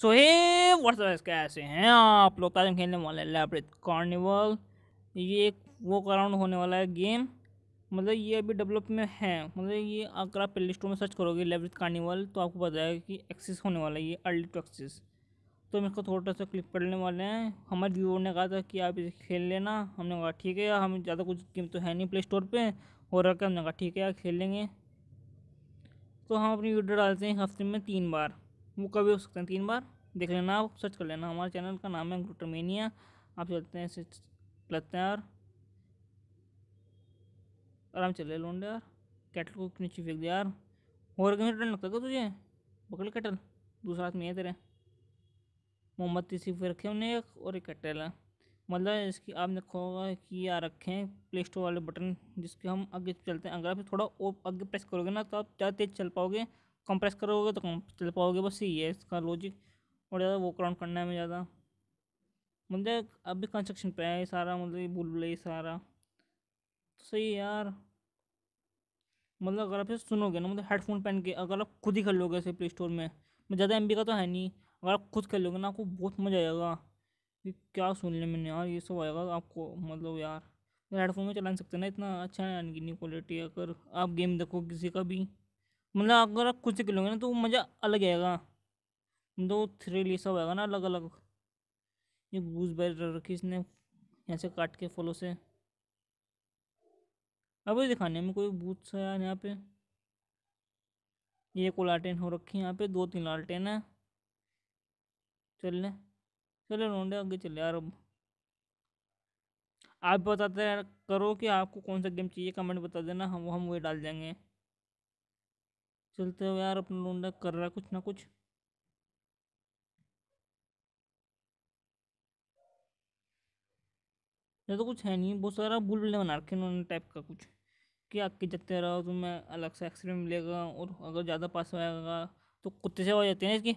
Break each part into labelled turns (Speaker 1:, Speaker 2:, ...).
Speaker 1: सो हे वर्ष कैसे हैं आप लोग आज खेलने वाले लेब्रिथ कार्निवल ये एक वो कराउंड होने वाला है गेम मतलब ये अभी डेवलप में है मतलब ये अगर आप प्ले स्टोर में सर्च करोगे लेब्रिथ कार्निवल तो आपको बताएगा कि एक्सेस होने वाला है ये अर्ली टू एक्सेस तो हम इसको थोड़ा सा क्लिक करने वाले हैं हमारे व्यूअर ने कहा था कि आप इसे खेल लेना हमने कहा ठीक है हम ज़्यादा कुछ गेम तो है नहीं प्ले स्टोर पर हो रहा हमने कहा ठीक है यार खेल लेंगे तो हम अपनी वीडियो डालते हैं हफ्ते में तीन बार वो कभी हो सकते हैं तीन बार देख लेना आप सर्च कर लेना हमारे चैनल का नाम है ग्लूटरमेनिया आप चलते हैं सर्च लगते हैं और आराम चले लोंडे यार कैटल को नीचे फेंक दिया यार और कहीं डर लगता है तुझे पकड़ कैटल दूसरा हाथ में है तेरे मोमबत्ती सी रखे हमने एक और एक कैटल है मतलब इसकी आपने खोगा कि या रखें प्ले स्टोर वाले बटन जिसके हम आगे चलते हैं अगर आप थोड़ा और आगे प्रेस करोगे ना तो आप ज़्यादा तेज़ चल पाओगे कंप्रेस करोगे तो चल पाओगे बस यही है इसका लॉजिक और ज़्यादा वो कराउंड करना है हमें ज़्यादा मतलब अभी कंस्ट्रक्शन पे है सारा मतलब बुलबुल बुल सारा तो सही यार मतलब अगर आप इसे सुनोगे ना मतलब हेडफोन पहन के अगर आप खुद ही कर लोगे ऐसे प्ले स्टोर में ज़्यादा एम का तो है नहीं अगर आप खुद कर लोगे ना आपको बहुत मज़ा आएगा कि क्या सुन लिया मैंने यार ये सब आएगा आपको मतलब यार हेडफोन में चला सकते ना इतना अच्छा है यानी कि क्वालिटी अगर आप गेम देखो किसी का भी मतलब अगर खुद से खेलोगे ना तो मज़ा अलग आएगा दो मतलब थ्रिल ये सब आएगा ना अलग अलग ये बूज बैर रखी इसने यहाँ से काट के फलों से अब दिखाने में कोई बूथ सा यार यहाँ पे ये को लालटेन हो रखी है यहाँ पे दो तीन लालटेन है चल चले रोंडे आगे चले यार अब आप बताते करो कि आपको कौन सा गेम चाहिए कमेंट बता देना हम हम वही डाल देंगे चलते हो यार अपना लौंडा कर रहा कुछ ना कुछ ये तो कुछ है नहीं बहुत सारा भूल बुले बना रखे उन्होंने टाइप का कुछ कि आके जगते रहो तुम्हें तो अलग से एक्सीडेंट मिलेगा और अगर ज़्यादा पास आएगा तो कुत्ते से आवाज़ आती है इसकी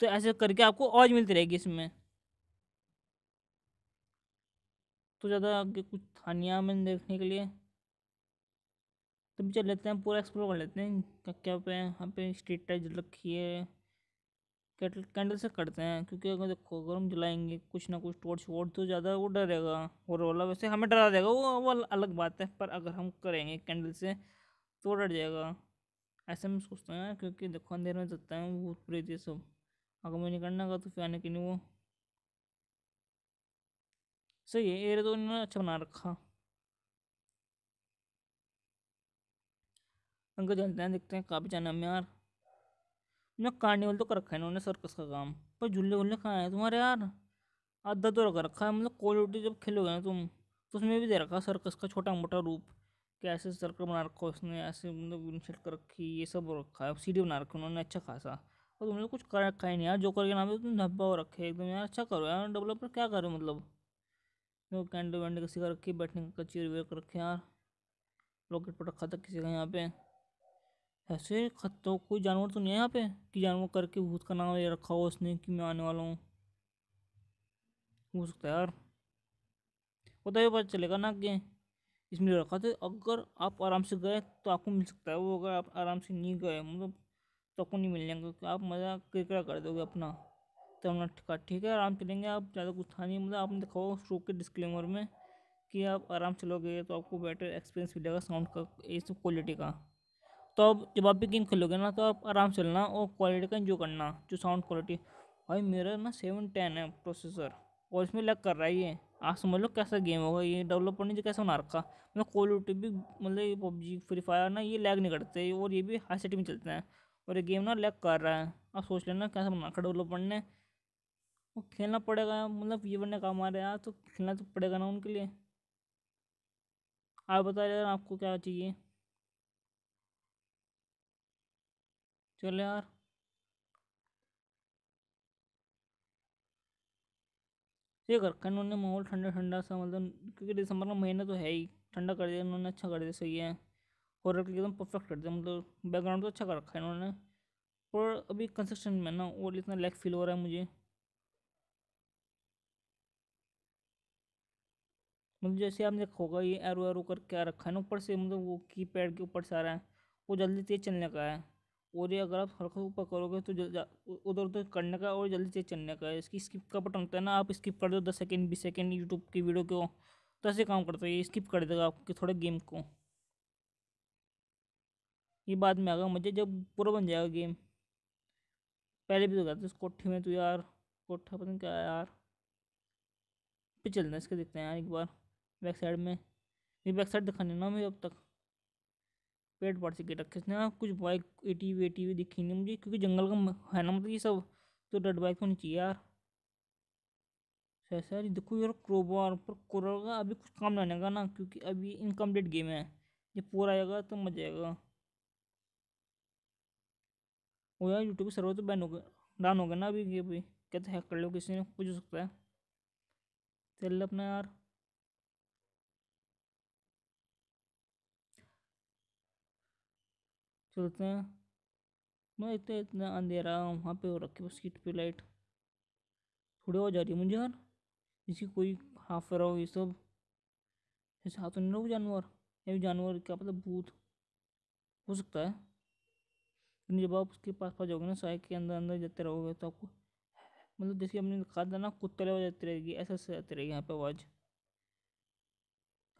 Speaker 1: तो ऐसे करके आपको आवाज़ मिलती रहेगी इसमें तो ज़्यादा आगे कुछ था नहीं मैंने देखने के लिए तो भी चल लेते हैं पूरा एक्सप्लोर कर लेते हैं क्या पे यहाँ पे स्ट्रीट टाइप जल रखी है कैटल कैंडल से करते हैं क्योंकि अगर देखो अगर हम जलाएंगे कुछ ना कुछ टॉर्च वोट तो ज़्यादा वो डरेगा और वाला वैसे हमें डरा देगा वो वो अलग बात है पर अगर हम करेंगे कैंडल से तो डर जाएगा ऐसे में सोचते हैं क्योंकि देखो अंधेरे में चलता है भूत प्रेत सब अगर मुझे करना का तो फिर आने के लिए वो सही है एरिया तो उन्होंने अच्छा बना रखा उनको जानते हैं देखते हैं काफ़ी जाना हमें यार ना कार्निवल तो कर रखा है इन्होंने सर्कस का काम पर झूले वुल्ले कहाँ हैं तुम्हारे यार आधा तो रखा रखा है मतलब कोल रोटी जब खेलोगे ना तुम तो उसमें भी दे रखा सर्कस का छोटा मोटा रूप कैसे सर्कल बना रखा उसने ऐसे मतलब विंडशील्ड कर रखी ये सब रखा है सीढ़ी बना रखी उन्होंने अच्छा खासा और तुमने कुछ कर रखा ही नहीं यार जोकर के नाम पर तुम धब्बा हो रखे एकदम यार अच्छा करो यार डेवलपर क्या करो मतलब जो कैंडल वैंडल किसी का रखी बैठने का चेयर वेयर कर रखे यार लॉकेट पर रखा था किसी का यहाँ पे ऐसे खत्तो कोई जानवर तो नहीं है यहाँ पे कि जानवर करके भूत का नाम ये रखा हो उसने कि मैं आने वाला हूँ हो सकता है यार वो तभी तो पता चलेगा ना कि इसमें रखा था अगर आप आराम से गए तो आपको मिल सकता है वो अगर आप आराम से नहीं गए मतलब तो आपको नहीं मिलेंगे क्योंकि आप मज़ा किरकिरा कर दोगे अपना तो अपना ठिका ठीक है आराम चलेंगे आप ज़्यादा कुछ था नहीं मतलब आपने देखा होगा शो के डिस्क्लेमर में कि आप आराम से लोगे तो आपको बेटर एक्सपीरियंस मिलेगा साउंड का इस क्वालिटी का तो आप जब आप भी गेम खेलोगे ना तो आप आराम से लेना और क्वालिटी का इंजॉय करना जो साउंड क्वालिटी भाई मेरा ना सेवन टेन है प्रोसेसर और इसमें लग कर रहा है ये आप समझ लो कैसा गेम होगा ये डेवलपर ने जो कैसा बना रखा मतलब क्वालिटी भी मतलब पबजी फ्री फायर ना ये लैग नहीं करते और ये भी हाई सेटिंग में चलते हैं और ये गेम ना लैग कर रहा है आप सोच लेना कैसा बना रखा डेवलपर ने वो खेलना पड़ेगा मतलब ये बनने काम आ रहा है तो खेलना तो पड़ेगा ना उनके लिए आप बता रहे आपको क्या चाहिए चल यार तो ये रखा उन्होंने माहौल ठंडा ठंडा सा मतलब क्योंकि दिसंबर का महीना तो है ही ठंडा कर दिया इन्होंने अच्छा कर दिया सही है और के एकदम परफेक्ट कर दिया मतलब बैकग्राउंड तो अच्छा कर रखा है इन्होंने और अभी कंस्ट्रक्शन में ना और इतना लैक फील हो रहा है मुझे मतलब जैसे आपने देखा होगा ये एरो एरो कर क्या रखा है ना ऊपर से मतलब वो की पैड के ऊपर से आ रहा है वो जल्दी तेज़ चलने का है और ये अगर आप हल्का ऊपर करोगे तो उधर उधर करने का और जल्दी से चलने का इसकी स्किप का बटन होता है ना आप स्किप कर दो दस सेकेंड बीस सेकेंड यूट्यूब की वीडियो को तो ऐसे काम करता है ये स्किप कर देगा आपके थोड़े गेम को ये बाद में आएगा मुझे जब पूरा बन जाएगा गेम पहले भी तो करते कोठी में तो यार कोठा पता नहीं क्या है यार फिर चलना इसके देखते हैं यार एक बार बैक साइड में ये बैक साइड दिखाने ना मुझे अब तक पेड़ पाड़ से गेट रखे इसने ना हाँ, कुछ बाइक टी वी दिखी नहीं मुझे क्योंकि जंगल का है ना मतलब ये सब तो डेड बाइक तो होनी चाहिए यार सर सर देखो यार क्रोबार पर कोरल का अभी कुछ काम नहीं आएगा ना क्योंकि अभी इनकम्प्लीट गेम है ये पूरा आएगा तो मजा आएगा वो यार यूट्यूब सर्वर तो बैन हो गया डाउन हो गया ना अभी ये भी कहते हैक कर लो किसी ने कुछ हो सकता है चल अपना यार चलते हैं मैं इतना इतना अंधेरा वहाँ पे हो रखे बस सीट पे लाइट थोड़ी हो जा रही है मुझे यार इसी कोई हाफ रहा हो ये सब जैसे हाथों नहीं रहो जानवर ये भी जानवर क्या पता भूत हो सकता है जब आप उसके पास पास जाओगे ना साइक के अंदर अंदर जाते रहोगे तो आपको मतलब जैसे हमने कहा ना कुत्ते हो जाती रहेगी ऐसे ऐसे जाती रहेगी यहाँ पे आवाज़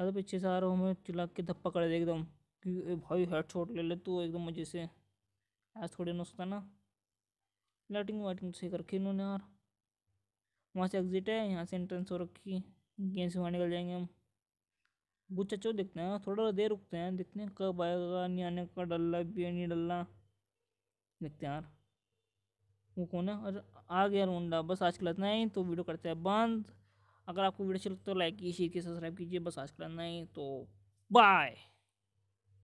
Speaker 1: अगर पीछे से आ रहा हूँ मैं चिल्ला के धप्पा कर देगा एकदम कि भाई हेड शॉट ले ले तू एकदम मज़े से ऐसा थोड़े ना सकता ना लाइटिंग वाइटिंग तो सही कर रखी इन्होंने यार वहाँ से एग्ज़िट है यहाँ से एंट्रेंस हो रखी गेंद से वहाँ निकल जाएंगे हम बुझ चो देखते हैं थोड़ा देर रुकते हैं देखते हैं कब आएगा नहीं आने का डल्ला भी है नहीं डल्ला देखते हैं यार वो कौन है और आ गया रोंडा बस आज कल इतना ही तो वीडियो करते हैं बंद अगर आपको वीडियो अच्छी लगती तो लाइक कीजिए शेयर कीजिए सब्सक्राइब कीजिए बस आज कल इतना ही तो बाय